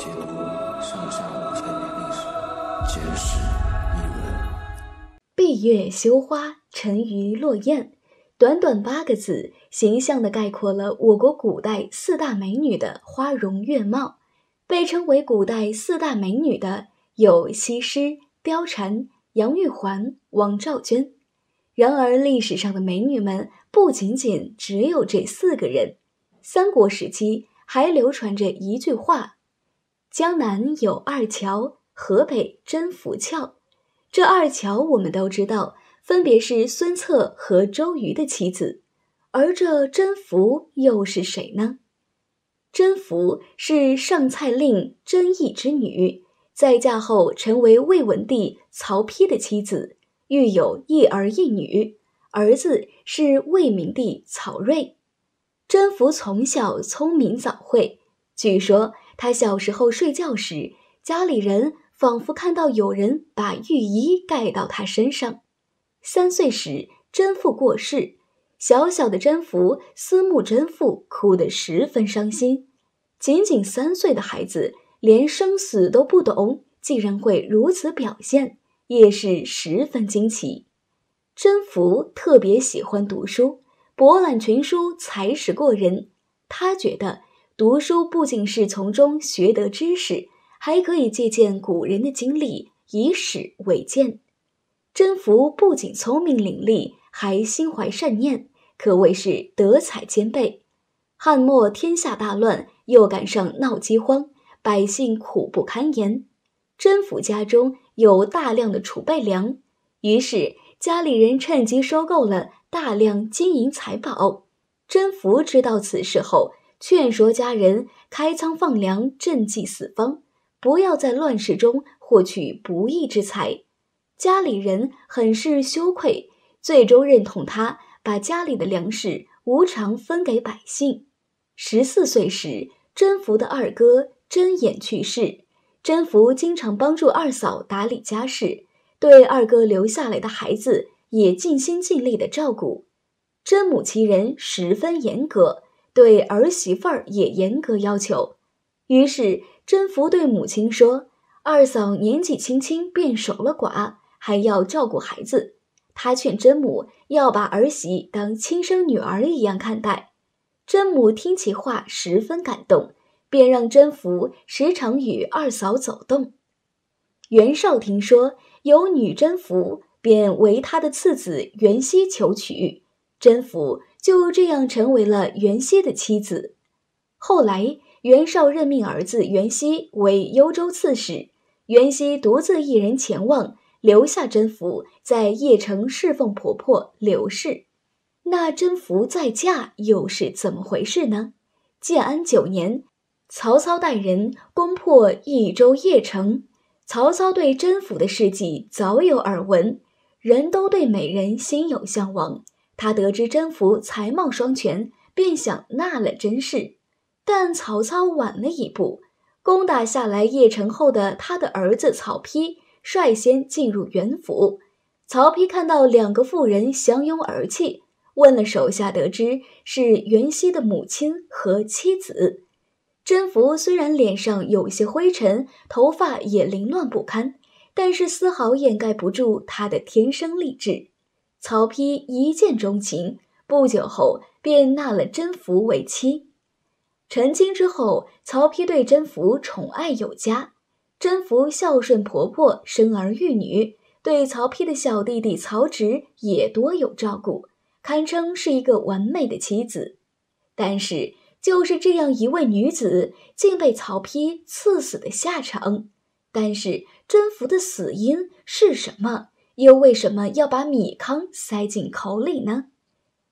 解读上下五千年历史，简史一文。闭月羞花，沉鱼落雁，短短八个字，形象的概括了我国古代四大美女的花容月貌。被称为古代四大美女的有西施、貂蝉、杨玉环、王昭君。然而，历史上的美女们不仅仅只有这四个人。三国时期还流传着一句话。江南有二乔，河北甄宓俏。这二乔我们都知道，分别是孙策和周瑜的妻子。而这甄宓又是谁呢？甄宓是上蔡令甄毅之女，在嫁后成为魏文帝曹丕的妻子，育有一儿一女，儿子是魏明帝曹睿。甄宓从小聪明早慧，据说。他小时候睡觉时，家里人仿佛看到有人把浴衣盖到他身上。三岁时，甄父过世，小小的甄宓思慕甄父，哭得十分伤心。仅仅三岁的孩子，连生死都不懂，竟然会如此表现，也是十分惊奇。甄宓特别喜欢读书，博览群书，才识过人。他觉得。读书不仅是从中学得知识，还可以借鉴古人的经历，以史为鉴。甄宓不仅聪明伶俐，还心怀善念，可谓是德才兼备。汉末天下大乱，又赶上闹饥荒，百姓苦不堪言。甄宓家中有大量的储备粮，于是家里人趁机收购了大量金银财宝。甄宓知道此事后。劝说家人开仓放粮赈济四方，不要在乱世中获取不义之财。家里人很是羞愧，最终认同他把家里的粮食无偿分给百姓。十四岁时，甄宓的二哥甄衍去世，甄宓经常帮助二嫂打理家事，对二哥留下来的孩子也尽心尽力的照顾。甄母其人十分严格。对儿媳妇儿也严格要求，于是甄宓对母亲说：“二嫂年纪轻轻便守了寡，还要照顾孩子。”他劝甄母要把儿媳当亲生女儿一样看待。甄母听其话十分感动，便让甄宓时常与二嫂走动。袁绍听说有女甄宓，便为他的次子袁熙求娶甄宓。就这样成为了袁熙的妻子。后来，袁绍任命儿子袁熙为幽州刺史，袁熙独自一人前往，留下甄宓在邺城侍奉婆婆刘氏。那甄宓再嫁又是怎么回事呢？建安九年，曹操带人攻破益州邺城，曹操对甄宓的事迹早有耳闻，人都对美人心有向往。他得知甄宓才貌双全，便想纳了甄氏。但曹操晚了一步，攻打下来邺城后的他的儿子曹丕率先进入袁府。曹丕看到两个妇人相拥而泣，问了手下，得知是袁熙的母亲和妻子。甄宓虽然脸上有些灰尘，头发也凌乱不堪，但是丝毫掩盖不住她的天生丽质。曹丕一见钟情，不久后便纳了甄宓为妻。成亲之后，曹丕对甄宓宠爱有加，甄宓孝顺婆婆，生儿育女，对曹丕的小弟弟曹植也多有照顾，堪称是一个完美的妻子。但是，就是这样一位女子，竟被曹丕赐死的下场。但是，甄宓的死因是什么？又为什么要把米糠塞进口里呢？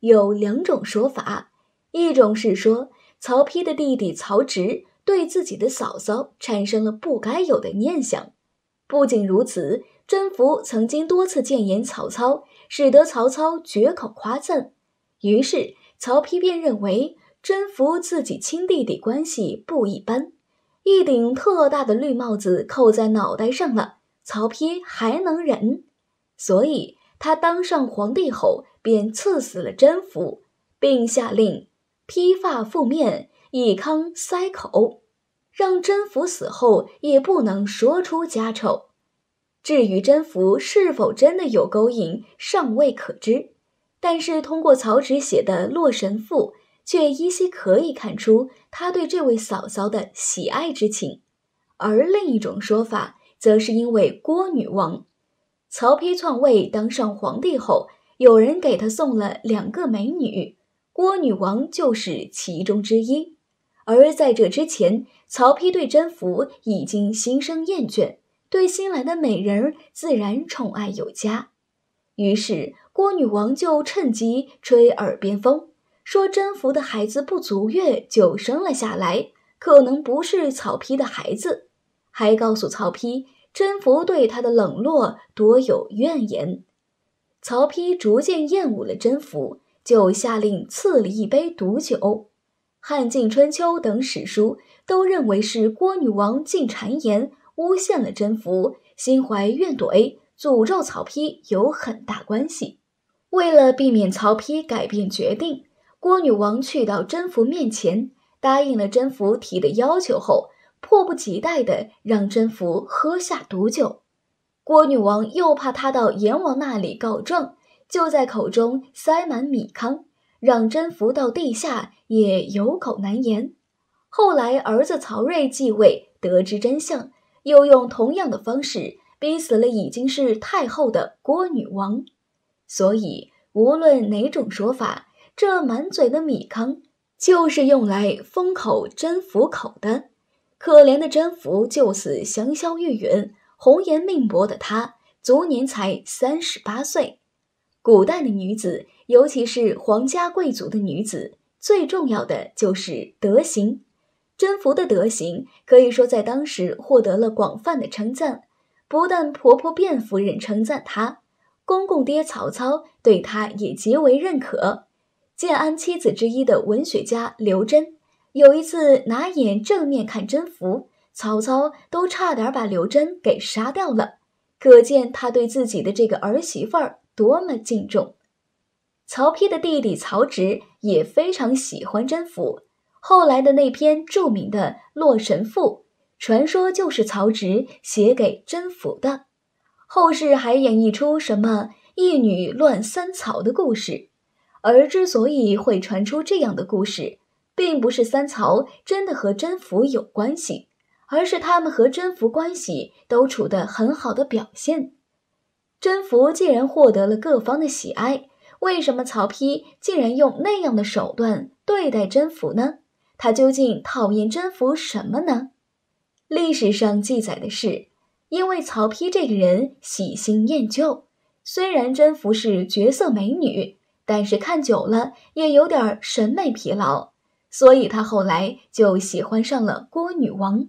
有两种说法，一种是说曹丕的弟弟曹植对自己的嫂嫂产生了不该有的念想。不仅如此，甄宓曾经多次谏言曹操，使得曹操绝口夸赞。于是曹丕便认为甄宓自己亲弟弟关系不一般，一顶特大的绿帽子扣在脑袋上了，曹丕还能忍？所以他当上皇帝后，便赐死了甄宓，并下令披发覆面以糠塞口，让甄宓死后也不能说出家丑。至于甄宓是否真的有勾引，尚未可知。但是通过曹植写的《洛神赋》，却依稀可以看出他对这位嫂嫂的喜爱之情。而另一种说法，则是因为郭女王。曹丕篡位当上皇帝后，有人给他送了两个美女，郭女王就是其中之一。而在这之前，曹丕对甄宓已经心生厌倦，对新来的美人自然宠爱有加。于是，郭女王就趁机吹耳边风，说甄宓的孩子不足月就生了下来，可能不是曹丕的孩子，还告诉曹丕。甄宓对他的冷落多有怨言，曹丕逐渐厌恶了甄宓，就下令赐了一杯毒酒。《汉晋春秋》等史书都认为是郭女王进谗言，诬陷了甄宓，心怀怨怼，诅咒曹丕有很大关系。为了避免曹丕改变决定，郭女王去到甄宓面前，答应了甄宓提的要求后。迫不及待地让甄宓喝下毒酒，郭女王又怕她到阎王那里告状，就在口中塞满米糠，让甄宓到地下也有口难言。后来儿子曹睿继位，得知真相，又用同样的方式逼死了已经是太后的郭女王。所以，无论哪种说法，这满嘴的米糠就是用来封口甄宓口的。可怜的甄宓就此香消玉殒，红颜命薄的她，卒年才三十八岁。古代的女子，尤其是皇家贵族的女子，最重要的就是德行。甄宓的德行可以说在当时获得了广泛的称赞，不但婆婆卞夫人称赞她，公公爹曹操对她也极为认可。建安七子之一的文学家刘桢。有一次拿眼正面看甄宓，曹操都差点把刘桢给杀掉了，可见他对自己的这个儿媳妇儿多么敬重。曹丕的弟弟曹植也非常喜欢甄宓，后来的那篇著名的《洛神赋》，传说就是曹植写给甄宓的。后世还演绎出什么一女乱三曹的故事，而之所以会传出这样的故事。并不是三曹真的和甄宓有关系，而是他们和甄宓关系都处得很好的表现。甄宓既然获得了各方的喜爱，为什么曹丕竟然用那样的手段对待甄宓呢？他究竟讨厌甄宓什么呢？历史上记载的是，因为曹丕这个人喜新厌旧，虽然甄宓是绝色美女，但是看久了也有点审美疲劳。所以他后来就喜欢上了郭女王，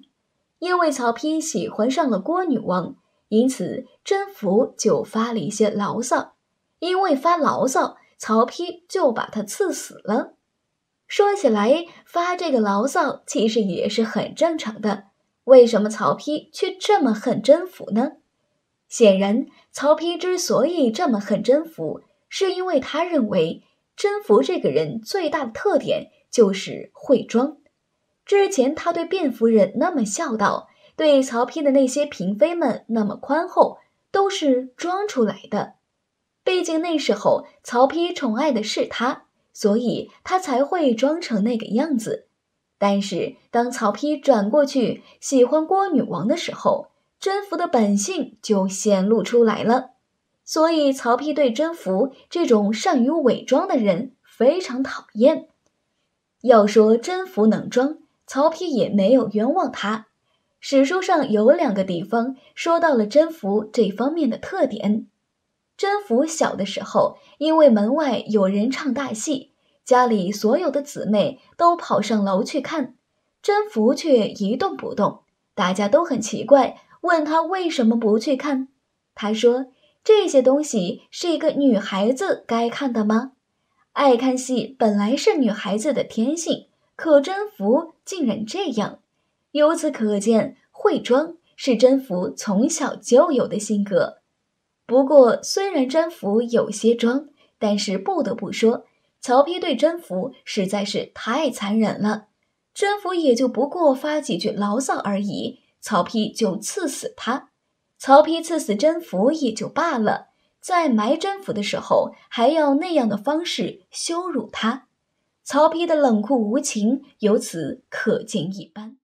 因为曹丕喜欢上了郭女王，因此甄宓就发了一些牢骚。因为发牢骚，曹丕就把他赐死了。说起来，发这个牢骚其实也是很正常的。为什么曹丕却这么恨甄宓呢？显然，曹丕之所以这么恨甄宓，是因为他认为甄宓这个人最大的特点。就是会装。之前他对卞夫人那么孝道，对曹丕的那些嫔妃们那么宽厚，都是装出来的。毕竟那时候曹丕宠爱的是他，所以他才会装成那个样子。但是当曹丕转过去喜欢郭女王的时候，甄宓的本性就显露出来了。所以曹丕对甄宓这种善于伪装的人非常讨厌。要说甄宓能装，曹丕也没有冤枉他。史书上有两个地方说到了甄宓这方面的特点。甄宓小的时候，因为门外有人唱大戏，家里所有的姊妹都跑上楼去看，甄宓却一动不动。大家都很奇怪，问她为什么不去看。她说：“这些东西是一个女孩子该看的吗？”爱看戏本来是女孩子的天性，可甄宓竟然这样，由此可见，会装是甄宓从小就有的性格。不过，虽然甄宓有些装，但是不得不说，曹丕对甄宓实在是太残忍了。甄宓也就不过发几句牢骚而已，曹丕就赐死他。曹丕赐死甄宓也就罢了。在埋甄宓的时候，还要那样的方式羞辱他，曹丕的冷酷无情由此可见一斑。